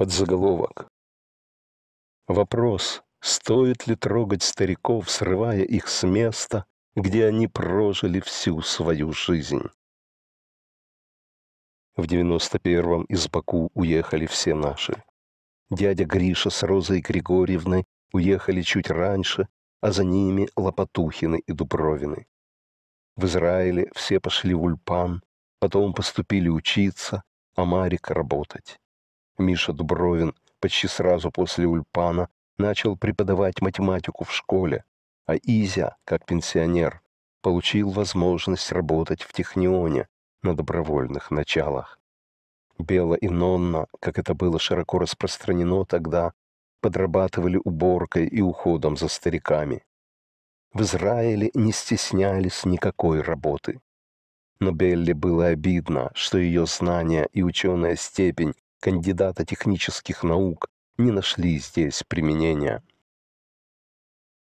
под заголовок. Вопрос, стоит ли трогать стариков, срывая их с места, где они прожили всю свою жизнь. В 91-м из Баку уехали все наши. Дядя Гриша с Розой Григорьевной уехали чуть раньше, а за ними Лопатухины и Дубровины. В Израиле все пошли в Ульпан, потом поступили учиться, а Марик работать. Миша Дубровин почти сразу после Ульпана начал преподавать математику в школе, а Изя, как пенсионер, получил возможность работать в Технионе на добровольных началах. Бела и Нонна, как это было широко распространено тогда, подрабатывали уборкой и уходом за стариками. В Израиле не стеснялись никакой работы. Но Белле было обидно, что ее знания и ученая степень кандидата технических наук, не нашли здесь применения.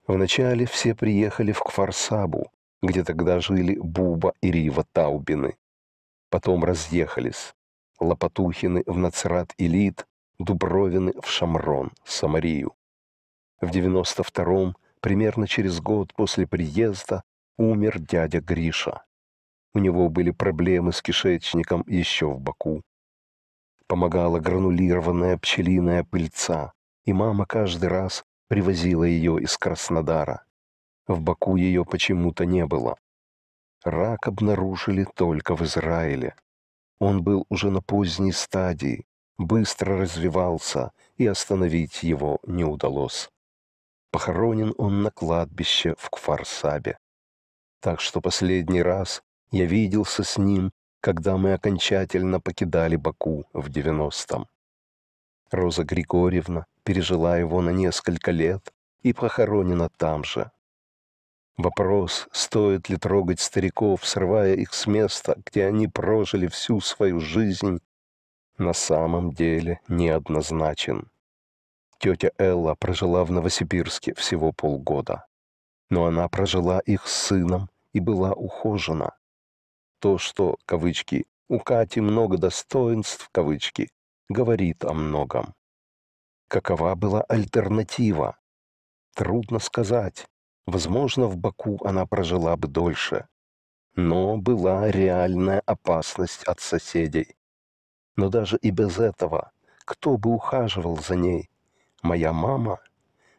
Вначале все приехали в Кварсабу, где тогда жили Буба и Рива Таубины. Потом разъехались. Лопатухины в Нацрат-Элит, Дубровины в Шамрон, Самарию. В 92-м, примерно через год после приезда, умер дядя Гриша. У него были проблемы с кишечником еще в Баку помогала гранулированная пчелиная пыльца, и мама каждый раз привозила ее из Краснодара. В Баку ее почему-то не было. Рак обнаружили только в Израиле. Он был уже на поздней стадии, быстро развивался, и остановить его не удалось. Похоронен он на кладбище в Кфарсабе. Так что последний раз я виделся с ним когда мы окончательно покидали Баку в 90-м. Роза Григорьевна пережила его на несколько лет и похоронена там же. Вопрос, стоит ли трогать стариков, срывая их с места, где они прожили всю свою жизнь, на самом деле неоднозначен. Тетя Элла прожила в Новосибирске всего полгода, но она прожила их с сыном и была ухожена то, что, кавычки, у Кати много достоинств, кавычки, говорит о многом. Какова была альтернатива? Трудно сказать. Возможно, в Баку она прожила бы дольше. Но была реальная опасность от соседей. Но даже и без этого, кто бы ухаживал за ней? Моя мама?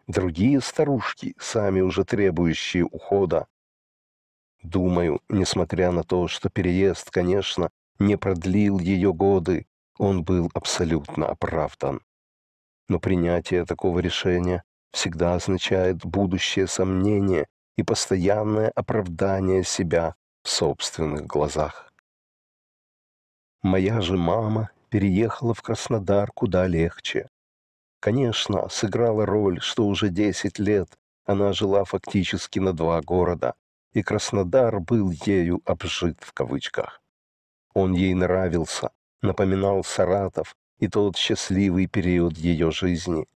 Другие старушки, сами уже требующие ухода, Думаю, несмотря на то, что переезд, конечно, не продлил ее годы, он был абсолютно оправдан. Но принятие такого решения всегда означает будущее сомнение и постоянное оправдание себя в собственных глазах. Моя же мама переехала в Краснодар куда легче. Конечно, сыграла роль, что уже 10 лет она жила фактически на два города, и Краснодар был ею обжит в кавычках. Он ей нравился, напоминал Саратов и тот счастливый период ее жизни.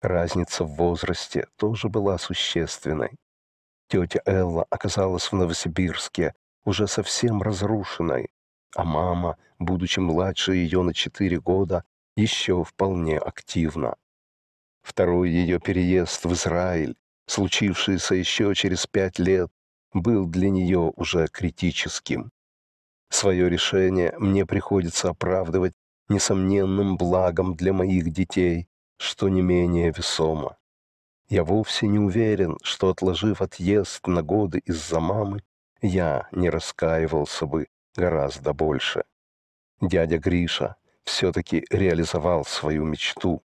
Разница в возрасте тоже была существенной. Тетя Элла оказалась в Новосибирске, уже совсем разрушенной, а мама, будучи младше ее на четыре года, еще вполне активна. Второй ее переезд в Израиль, случившийся еще через пять лет, был для нее уже критическим. Свое решение мне приходится оправдывать несомненным благом для моих детей, что не менее весомо. Я вовсе не уверен, что, отложив отъезд на годы из-за мамы, я не раскаивался бы гораздо больше. Дядя Гриша все-таки реализовал свою мечту.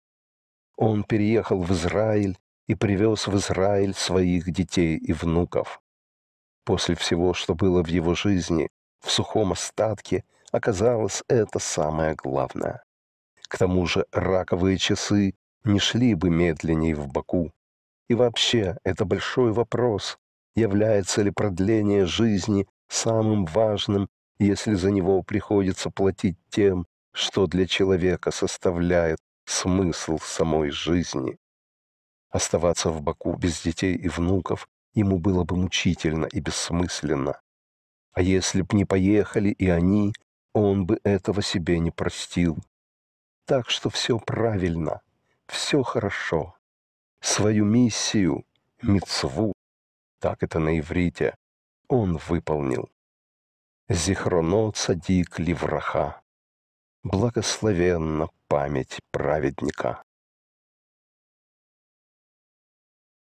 Он переехал в Израиль и привез в Израиль своих детей и внуков. После всего, что было в его жизни, в сухом остатке оказалось это самое главное. К тому же раковые часы не шли бы медленней в Баку. И вообще, это большой вопрос, является ли продление жизни самым важным, если за него приходится платить тем, что для человека составляет смысл самой жизни. Оставаться в Баку без детей и внуков ему было бы мучительно и бессмысленно. А если б не поехали и они, он бы этого себе не простил. Так что все правильно, все хорошо. Свою миссию, мецву, так это на иврите, он выполнил. Зихроно цадик левраха. Благословенна память праведника.